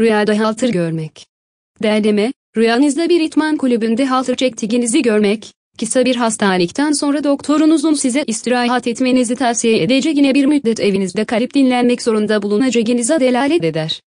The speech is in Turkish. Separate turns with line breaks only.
Rüyada haltır görmek. Derleme, rüyanızda bir itman kulübünde haltır çektiğinizi görmek, kısa bir hastalıktan sonra doktorunuzun size istirahat etmenizi tavsiye edeceğine bir müddet evinizde karip dinlenmek zorunda bulunacağınıza delalet eder.